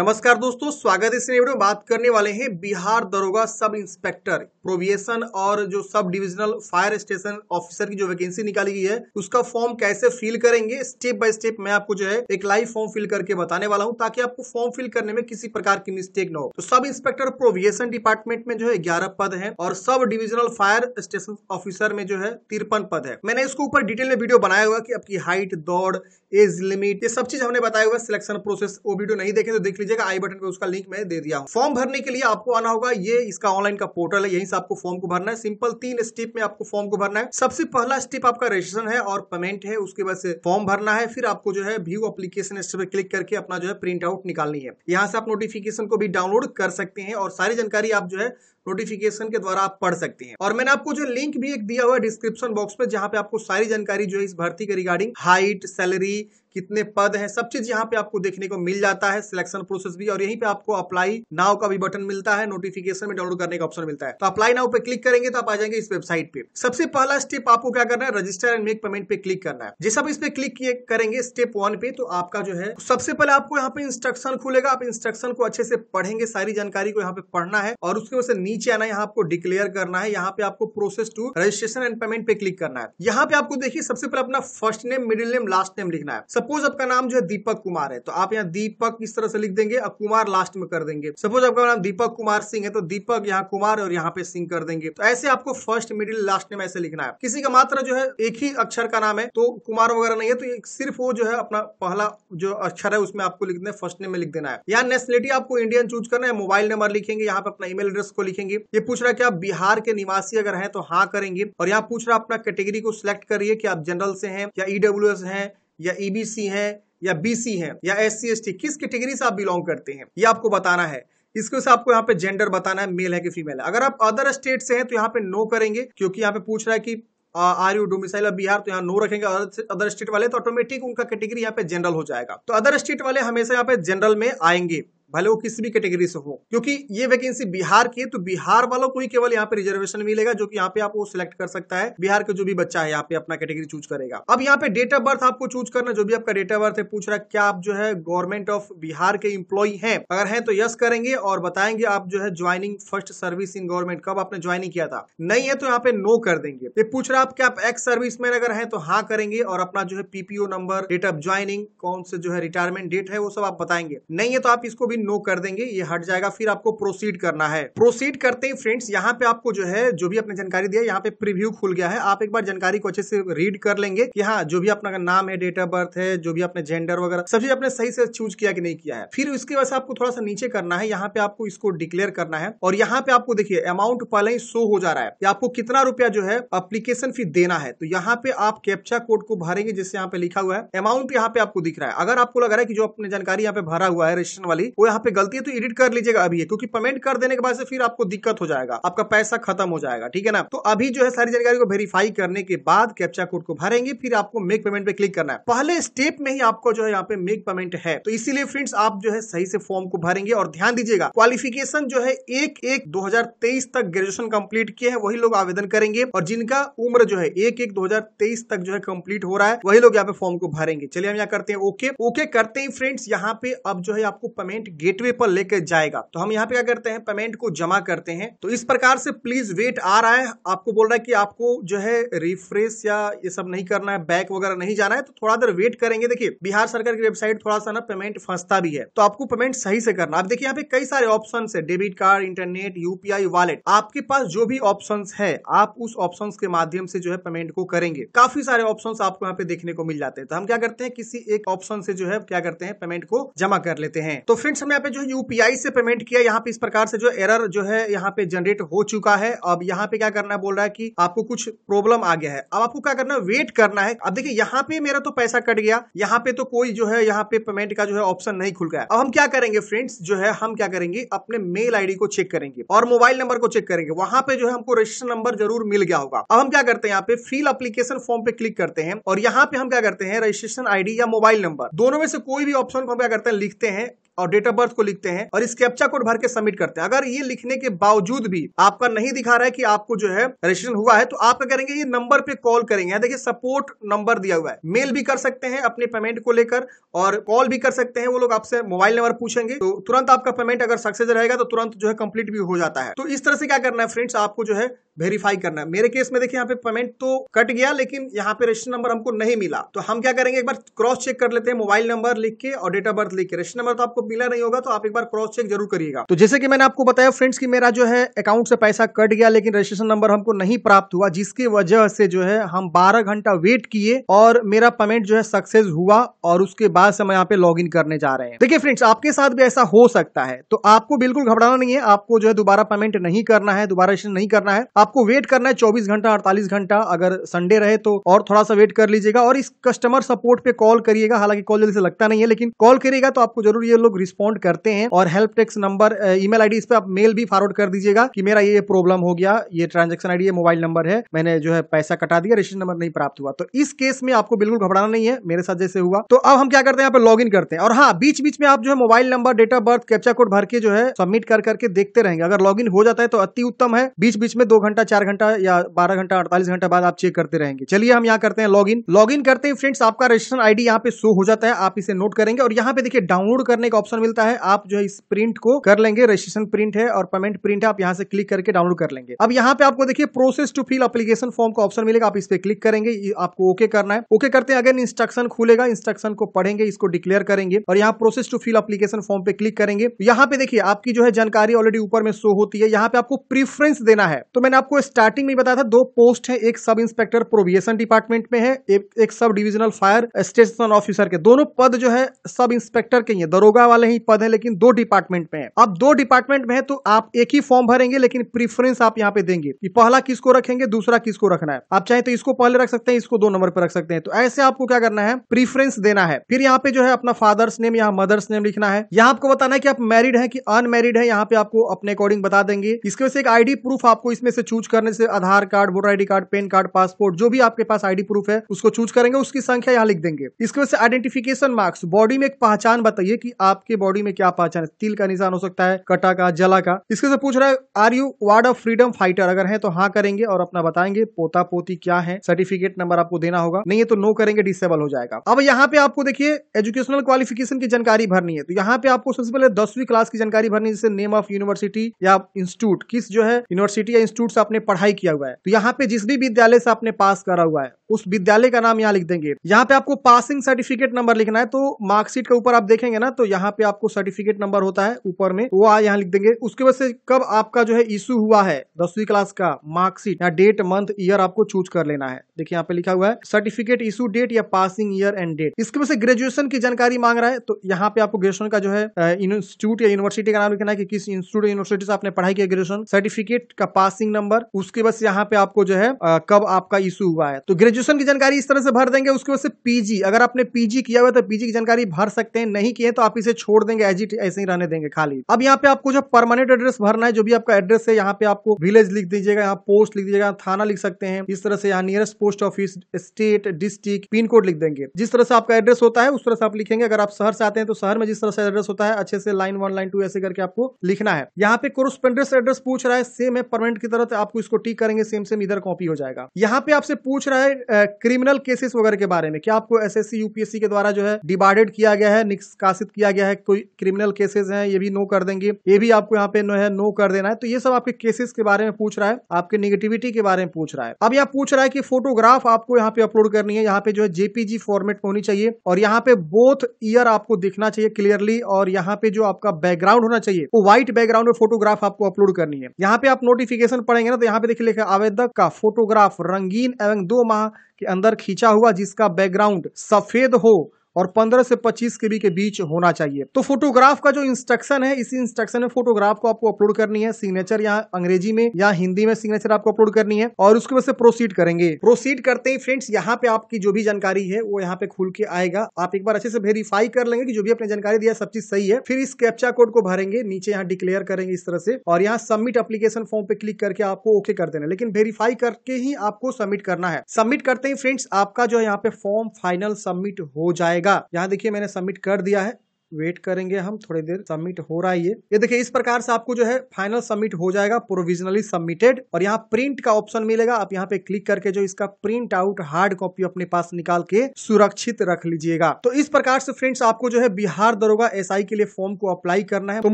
नमस्कार दोस्तों स्वागत है इस वीडियो में बात करने वाले हैं बिहार दरोगा सब इंस्पेक्टर प्रोविएशन और जो sub divisional fire station officer की जो वैकेंसी निकाली गई है उसका फॉर्म कैसे फिल करेंगे स्टेप बाय स्टेप मैं आपको जो है एक लाइव फॉर्म फिल करके बताने वाला हूं ताकि आपको फॉर्म फिल करने में किसी प्रकार की मिस्टेक न हो तो सब इंस्पेक्टर प्रोविएशन डिपार्टमेंट में जो है ग्यारह पद है और sub divisional fire station officer में जो है तिरपन पद है मैंने इसके ऊपर डिटेल में वीडियो बनाया हुआ की आपकी हाइट दौड़ एज लिमिट ये सब चीज हमने बताया हुआ सिलेक्शन प्रोसेस वो वीडियो नहीं देखे तो देख लीजिए लीजिएगा आई बटन पे उसका लिंक मैं दे दिया हूँ फॉर्म भरने के लिए आपको आना होगा ये इसका ऑनलाइन का पोर्टल है यहीं से आपको फॉर्म को भरना है सिंपल तीन स्टेप में आपको फॉर्म को भरना है सबसे पहला स्टेप आपका रजिस्ट्रेशन है और पेमेंट है उसके बाद फॉर्म भरना है फिर आपको जो है व्यू अपलीकेशन स्टेप क्लिक करके अपना जो है प्रिंट आउट निकालनी है यहाँ से आप नोटिफिकेशन को भी डाउनलोड कर सकते हैं और सारी जानकारी आप जो है नोटिफिकेशन के द्वारा आप पढ़ सकते हैं और मैंने आपको जो लिंक भी एक दिया हुआ है डिस्क्रिप्शन बॉक्स में जहां पे आपको सारी जानकारी जो है इस भर्ती के रिगार्डिंग हाइट सैलरी कितने पद हैं सब चीज यहाँ पे आपको देखने को मिल जाता है सिलेक्शन प्रोसेस भी और यहीं पे आपको अप्लाई नाउ का भी बटन मिलता है नोटिफिकेशन में डाउनलोड करने का ऑप्शन मिलता है तो अप्लाई नाउ पे क्लिक करेंगे तो आप आ जाएंगे इस वेबसाइट पे सबसे पहला स्टेप आपको क्या करना है रजिस्टर एंड मेक पेमेंट पे क्लिक करना है जैसे आप इस पे क्लिक करेंगे स्टेप वन पे तो आपका जो है सबसे पहले आपको यहाँ पे इंस्ट्रक्शन खुलेगा आप इंस्ट्रक्शन को अच्छे से पढ़ेंगे सारी जानकारी को यहाँ पे पढ़ना है और उसके वजह से नीचे आना यहाँ आपको डिक्लेयर करना है यहाँ पे आपको process to registration and payment पे क्लिक करना है यहाँ पे आपको देखिए सबसे पहले अपना first name middle name last name लिखना है सपोज आपका नाम जो है दीपक कुमार है तो आप यहाँ दीपक इस तरह से लिख देंगे और कुमार लास्ट में कर देंगे सपोज आपका नाम दीपक कुमार सिंह है तो दीपक यहाँ कुमार और यहाँ पे सिंह कर देंगे तो ऐसे आपको फर्स्ट मिडिल लास्ट नेम ऐसे लिखना है किसी का मात्र जो है एक ही अक्षर का नाम है तो कुमार वगैरह नहीं है तो सिर्फ वो जो है अपना पहला जो अक्षर है उसमें आपको लिखना है फर्स्ट नेम में लिख देना है यहाँ नेशनलिटी आपको इंडियन चूज करना है मोबाइल नंबर लिखेंगे यहाँ पे अपना ईमेल एड्रेस को लिखेंगे करेंगे ये पूछ रहा है कि आप बिहार के निवासी अगर हैं तो हाँ करेंगे और यहाँ पूछ रहा अपना कैटेगरी को सिलेक्ट करिए कि आप जनरल से हैं या ईडब्ल्यू एस है या ईबीसी e है या बीसी है या एस सी एस टी किस कैटेगरी से आप बिलोंग करते हैं ये आपको बताना है इसके साथ आपको यहाँ पे जेंडर बताना है मेल है कि फीमेल है अगर आप अदर स्टेट से हैं तो यहाँ पे नो करेंगे क्योंकि यहाँ पे पूछ रहा है कि are you domicile of Bihar तो यहाँ नो रखेंगे अदर स्टेट वाले तो ऑटोमेटिक उनका कैटेगरी यहाँ पे जनरल हो जाएगा तो अदर स्टेट वाले हमेशा यहाँ पे जनरल में आएंगे भले वो किसी भी कैटेगरी से हो क्योंकि ये वैकेंसी बिहार की है तो बिहार वालों को ही केवल यहाँ पे रिजर्वेशन मिलेगा जो कि यहाँ पे वो सिलेक्ट कर सकता है बिहार के जो भी बच्चा है यहाँ पे अपना कैटेगरी चूज करेगा अब यहाँ पे डेट ऑफ बर्थ आपको चूज करना जो भी आपका डेट ऑफ बर्थ है पूछ रहा है क्या आप जो है गवर्नमेंट ऑफ बिहार के इम्प्लॉय है अगर है तो यस करेंगे और बताएंगे आप जो है joining first service in government कब आपने ज्वाइनिंग किया था नहीं है तो यहाँ पे नो कर देंगे ये पूछ रहा है आप आप एक्स सर्विस मैन अगर है तो हाँ करेंगे और अपना जो है PPO number date of joining कौन से जो है रिटायरमेंट डेट है वो सब आप बताएंगे नहीं है तो आप इसको भी में नो कर देंगे ये हट जाएगा फिर आपको प्रोसीड करना है प्रोसीड करते ही फ्रेंड्स यहाँ पे आपको जो है जो भी आपने जानकारी दिया यहाँ पे प्रिव्यू खुल गया है आप एक बार जानकारी को अच्छे से रीड कर लेंगे कि हाँ जो भी अपना नाम है डेट ऑफ बर्थ है जो भी अपने जेंडर वगैरह सभी चीज आपने सही से चूज किया कि नहीं किया है फिर उसके वजह से आपको थोड़ा सा नीचे करना है यहाँ पे आपको इसको डिक्लेयर करना है और यहाँ पे आपको देखिए अमाउंट पहले ही शो हो जा रहा है आपको कितना रुपया जो है अप्लीकेशन फी देना है तो यहाँ पे आप कैप्चा कोड को भरेंगे जिससे यहाँ पे लिखा हुआ है अमाउंट यहाँ पे आपको दिख रहा है अगर आपको लग रहा है कि जो अपने जानकारी यहाँ पे भरा हुआ है रजिस्ट्रेशन वाली वो यहाँ पे गलती है तो एडिट कर लीजिएगा अभी क्योंकि पेमेंट कर देने के बाद से फिर आपको दिक्कत हो जाएगा आपका पैसा खत्म हो जाएगा ठीक है ना तो अभी जो है सारी जानकारी को वेरीफाई करने के बाद कैप्चा कोड को भरेंगे फिर आपको मेक पेमेंट पे क्लिक करना है पहले स्टेप में ही आपको जो है यहाँ पे मेक पेमेंट है तो इसीलिए फ्रेंड्स आप जो है सही से फॉर्म को भरेंगे और ध्यान दीजिएगा क्वालिफिकेशन जो है एक एक दो तक ग्रेजुएशन कम्प्लीट किए हैं वही लोग आवेदन करेंगे और जिनका उम्र जो है एक एक दो तक जो है कम्प्लीट हो रहा है वही लोग यहाँ पे फॉर्म को भरेंगे चलिए हम यहाँ करते हैं ओके ओके करते हैं फ्रेंड्स यहाँ पे अब जो है आपको पेमेंट गेटवे पर लेकर जाएगा तो हम यहाँ पे क्या करते हैं पेमेंट को जमा करते हैं तो इस प्रकार से प्लीज वेट आ रहा है आपको बोल रहा है कि आपको जो है रिफ्रेश या ये सब नहीं करना है बैक वगैरह नहीं जाना है तो थोड़ा देर वेट करेंगे देखिए बिहार सरकार की वेबसाइट थोड़ा सा ना पेमेंट फंसता भी है तो आपको पेमेंट सही से करना आप देखिए यहाँ पे कई सारे ऑप्शन है debit card internet UPI wallet आपके पास जो भी ऑप्शन है आप उस ऑप्शन के माध्यम से जो है पेमेंट को करेंगे काफी सारे ऑप्शन आपको यहाँ पे देखने को मिल जाते हैं तो हम क्या करते हैं किसी एक ऑप्शन से जो है क्या करते हैं पेमेंट को जमा कर लेते हैं तो फ्रेंड्स में यहाँ पे जो यूपीआई से पेमेंट किया यहाँ पे इस प्रकार से जो एरर जो है यहाँ पे जनरेट हो चुका है अब यहाँ पे क्या करना है बोल रहा है कि आपको कुछ प्रॉब्लम आ गया है अब आपको क्या करना है वेट करना है अब देखिए यहाँ पे मेरा तो पैसा कट गया यहाँ पे तो कोई जो है यहाँ पे पेमेंट का जो है ऑप्शन नहीं खुल गया अब हम क्या करेंगे फ्रेंड्स जो है हम क्या करेंगे अपने मेल आईडी को चेक करेंगे और मोबाइल नंबर को चेक करेंगे वहां पे जो है हमको रजिस्टर नंबर जरूर मिल गया होगा अब हम क्या करते हैं यहाँ पे फिल अप्लीकेशन फॉर्म पे क्लिक करते हैं और यहाँ पे हम क्या करते हैं रजिस्ट्रेशन आईडी या मोबाइल नंबर दोनों में से कोई भी ऑप्शन को हम क्या करते हैं लिखते हैं और डेट ऑफ बर्थ को लिखते हैं और इस कैप्चा कोड भर के सबमिट करते हैं अगर ये लिखने के बावजूद भी आपका नहीं दिखा रहा है कि आपको जो है रजिस्ट्रेशन हुआ है तो आप क्या करेंगे ये नंबर पे कॉल करेंगे देखिए सपोर्ट नंबर दिया हुआ है मेल भी कर सकते हैं अपने पेमेंट को लेकर और कॉल भी कर सकते हैं वो लोग आपसे मोबाइल नंबर पूछेंगे तो तुरंत आपका पेमेंट अगर सक्सेस रहेगा तो तुरंत जो है कंप्लीट भी हो जाता है तो इस तरह से क्या करना है फ्रेंड्स आपको जो है वेरीफाई करना है मेरे केस में देखिए यहाँ पे पेमेंट तो कट गया लेकिन यहाँ पे रजिस्टर नंबर हमको नहीं मिला तो हम क्या करेंगे एक बार क्रॉस चेक कर लेते हैं मोबाइल नंबर लिख के और डेट ऑफ बर्थ लिख के रजिस्टर नंबर तो आपको मिला नहीं होगा तो आप एक बार क्रॉस चेक जरूर करिएगा तो जैसे कि मैंने आपको बताया फ्रेंड्स की मेरा जो है अकाउंट से पैसा कट गया लेकिन रजिस्ट्रेशन नंबर हमको नहीं प्राप्त हुआ जिसकी वजह से जो है हम बारह घंटा वेट किए और मेरा पेमेंट जो है सक्सेस हुआ और उसके बाद से हम यहाँ पे लॉग करने जा रहे हैं देखिए फ्रेंड्स आपके साथ भी ऐसा हो सकता है तो आपको बिल्कुल घबराना नहीं है आपको जो है दोबारा पेमेंट नहीं करना है दोबारा रजिस्ट्रेशन नहीं करना है आपको वेट करना है चौबीस घंटा अड़तालीस घंटा अगर संडे रहे तो और थोड़ा सा वेट कर लीजिएगा और इस कस्टमर सपोर्ट पे कॉल करिएगा हालांकि कॉल जल्दी से लगता नहीं है लेकिन कॉल करिएगा तो आपको जरूर ये लोग रिस्पॉन्ड करते हैं और हेल्प टेक्स नंबर ई मेल आई पे आप मेल भी फॉरवर्ड कर दीजिएगा कि मेरा ये प्रॉब्लम हो गया ये ट्रांजेक्शन आईडी मोबाइल नंबर है मैंने जो है पैसा कटा दिया रजिस्टर नंबर नहीं प्राप्त हुआ तो इस केस में आपको बिल्कुल घबराना नहीं है मेरे साथ जैसे हुआ तो अब हम क्या करते हैं यहाँ पे लॉग इन करते हैं और हाँ बीच बीच में आप जो है mobile number date of birth captcha code भर के जो है सबमिट कर करके देखते रहेंगे अगर लॉग हो जाता है तो अति उत्तम है बीच बीच में दो घंटा चार घंटा या बारह घंटा अड़तालीस घंटा बाद आप चेक करते रहेंगे चलिए हम यहाँ करते हैं लॉग इन लॉग इन करते हैं फ्रेंड्स आपका रजिस्ट्रेशन आईडी यहाँ पे शो हो जाता है आप इसे नोट करेंगे और यहाँ पे देखिए डाउनलोड करने का ऑप्शन मिलता है आप जो है इस प्रिंट को कर लेंगे रजिस्ट्रेशन प्रिंट है और पेमेंट प्रिंट है आप यहाँ से क्लिक करके डाउनलोड कर लेंगे अब यहाँ पे आपको देखिए process to fill application form का ऑप्शन मिलेगा आप इस पर क्लिक करेंगे आपको ओके करना है ओके करते हैं अगर इंस्ट्रक्शन खुलेगा इंस्ट्रक्शन को पढ़ेंगे इसको डिक्लेयर करेंगे और यहाँ process to fill application form पे क्लिक करेंगे यहाँ पे देखिए आपकी जो है जानकारी ऑलरेडी ऊपर में शो होती है यहाँ पे आपको प्रीफरेंस देना है तो मैंने आपको स्टार्टिंग में बताया था दो पोस्ट है एक सब इंस्पेक्टर प्रोविएशन डिपार्टमेंट में है एक, sub divisional fire station officer के दोनों पद जो है सब इंस्पेक्टर के दरोगा वाले वाले ही पद हैं लेकिन दो डिपार्टमेंट में है अब दो डिपार्टमेंट में है तो आप एक ही फॉर्म भरेंगे लेकिन प्रीफरेंस आप यहाँ पे देंगे कि पहला किसको रखेंगे दूसरा किसको रखना है आप चाहे तो इसको पहले रख सकते हैं इसको दो नंबर पर रख सकते हैं तो ऐसे आपको क्या करना है प्रीफरेंस देना है फिर यहाँ पे जो है अपना फादर्स नेम यहाँ मदर्स नेम लिखना है यहाँ आपको बताना है कि आप मैरिड है कि अनमेरिड है यहाँ पे आपको अपने अकॉर्डिंग बता देंगे इसके वजह से एक आईडी प्रूफ आपको इसमें से चूज करने से Aadhaar card voter ID card PAN card passport जो भी आपके पास आईडी प्रूफ है उसको चूज करेंगे उसकी संख्या यहाँ लिख देंगे इसके वजह से आइडेंटिफिकेशन मार्क्स बॉडी में एक पहचान बताइए कि आप आपके बॉडी में क्या पहचान है तिल का निशान हो सकता है कटा का जला का इसके से पूछ रहा है are you ward of freedom fighter अगर है तो हाँ करेंगे और अपना बताएंगे पोता पोती क्या है सर्टिफिकेट नंबर आपको देना होगा नहीं है तो नो करेंगे डिसेबल हो जाएगा अब यहाँ पे आपको देखिए एजुकेशनल क्वालिफिकेशन की जानकारी भरनी है तो यहाँ पे आपको सबसे पहले दसवीं क्लास की जानकारी भरनी है जैसे नेम ऑफ यूनिवर्सिटी या इंस्टीट्यूट किस जो है यूनिवर्सिटी या इंस्टीट्यूट से आपने पढ़ाई किया हुआ है तो यहाँ पे जिस भी विद्यालय से आपने पास करा हुआ है उस विद्यालय का नाम यहाँ लिख देंगे यहाँ पे आपको पासिंग सर्टिफिकेट नंबर लिखना है तो मार्कशीट के ऊपर आप देखेंगे ना तो यहाँ यहाँ पे आपको सर्टिफिकेट नंबर होता है ऊपर में वो आ यहाँ लिख देंगे उसके बाद से कब आपका जो है इशू हुआ है दसवीं क्लास का मार्क्सिट या डेट मंथ ईयर आपको चूज कर लेना है देखिए यहाँ पे लिखा हुआ है सर्टिफिकेट इशू डेट या पासिंग ईयर एंड डेट इसके वजह से ग्रेजुएशन की जानकारी मांग रहा है तो यहाँ पे आपको ग्रेजुएशन का जो है इंस्टीट्यूट या यूनिवर्सिटी का नाम लिखना है कि किस इंस्टीट्यूट यूनिवर्सिटी से आपने पढ़ाई किया ग्रेजुएशन सर्टिफिकेट का पासिंग नंबर उसके बाद यहाँ पे आपको जो है कब आपका इशू हुआ है तो ग्रेजुएशन की जानकारी इस तरह से भर देंगे उसके बाद से पीजी अगर आपने पीजी किया हुआ है तो पीजी की जानकारी भर सकते हैं नहीं किए तो आप इसे छोड़ देंगे एज इट ऐसे ही रहने देंगे खाली अब यहाँ पे आपको जो परमानेंट एड्रेस भरना है जो भी आपका एड्रेस है यहाँ पे आपको विलेज लिख दीजिएगा यहाँ पोस्ट लिख दीजिएगा थाना लिख सकते हैं इस तरह से यहाँ nearest post office state district pin code लिख देंगे जिस तरह से आपका एड्रेस होता है उस तरह से आप लिखेंगे अगर आप शहर से आते हैं तो शहर में जिस तरह से एड्रेस होता है अच्छे से लाइन वन लाइन टू ऐसे करके आपको लिखना है यहाँ पे कोरोस्पेंडेंस एड्रेस पूछ रहा है सेम है परमानेंट की तरह तो आपको इसको टिक करेंगे सेम सेम इधर कॉपी हो जाएगा यहाँ पे आपसे पूछ रहा है क्रिमिनल केसेस वगैरह के बारे में क्या आपको एसएससी यूपीएससी के द्वारा जो है डिवाइडेड किया गया है निष्कासित किया गया है है कोई क्रिमिनल केसेस हैं ये भी नो कर देंगे ये भी आपको यहाँ पे नो है नो कर देना है तो ये सब आपके केसेस के बारे में पूछ रहा है आपके निगेटिविटी के बारे में पूछ रहा है अब यहाँ पूछ रहा है की फोटोग्राफ आपको यहाँ पे अपलोड करनी है यहाँ पे जो है जेपीजी फॉर्मेट होनी चाहिए और यहाँ पे बोथ ईयर आपको दिखना चाहिए क्लियरली और यहाँ पे जो आपका बैकग्राउंड होना चाहिए वो व्हाइट बैकग्राउंड में फोटोग्राफ आपको अपलोड करनी है यहाँ पे आप नोटिफिकेशन पढ़ेंगे ना तो यहाँ पे देखिए लिखा आवेदक का फोटोग्राफ रंगीन एवं दो माह के अंदर खींचा हुआ जिसका बैकग्राउंड सफेद हो और 15 से 25 के बी के बीच होना चाहिए तो फोटोग्राफ का जो इंस्ट्रक्शन है इसी इंस्ट्रक्शन में फोटोग्राफ को आपको अपलोड करनी है सिग्नेचर यहाँ अंग्रेजी में या हिंदी में सिग्नेचर आपको अपलोड करनी है और उसके बाद से प्रोसीड करेंगे प्रोसीड करते ही फ्रेंड्स यहाँ पे आपकी जो भी जानकारी है वो यहाँ पे खुल के आएगा आप एक बार अच्छे से वेरीफाई कर लेंगे की जो भी आपने जानकारी दिया सब चीज सही है फिर इस कैप्चा कोड को भरेंगे नीचे यहाँ डिक्लेयर करेंगे इस तरह से और यहाँ सबमिट अप्लीकेशन फॉर्म पे क्लिक करके आपको ओके कर देना लेकिन वेरीफाई करके ही आपको सबमिट करना है सबमिट करते ही फ्रेंड्स आपका जो यहाँ पे फॉर्म फाइनल सबमिट हो जाएगा जाएगा यहाँ देखिए मैंने सबमिट कर दिया है वेट करेंगे हम थोड़ी देर सबमिट हो रहा है ये ये देखिए इस प्रकार से आपको जो है फाइनल सबमिट हो जाएगा प्रोविजनली सबमिटेड और यहाँ प्रिंट का ऑप्शन मिलेगा आप यहाँ पे क्लिक करके जो इसका प्रिंट आउट हार्ड कॉपी अपने पास निकाल के सुरक्षित रख लीजिएगा तो इस प्रकार से फ्रेंड्स आपको जो है बिहार दरोगा एस के लिए फॉर्म को अप्लाई करना है तो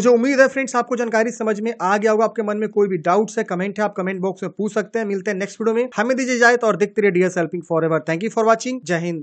मुझे उम्मीद है फ्रेंड्स आपको जानकारी समझ में आ गया होगा आपके मन में कोई भी डाउट है कमेंट है आप कमेंट बॉक्स में पूछ सकते हैं मिलते हैं नेक्स्ट वीडियो में हमें दीजिए जाए और देखते रहिए D S helping forever thank you for watching जय हिंद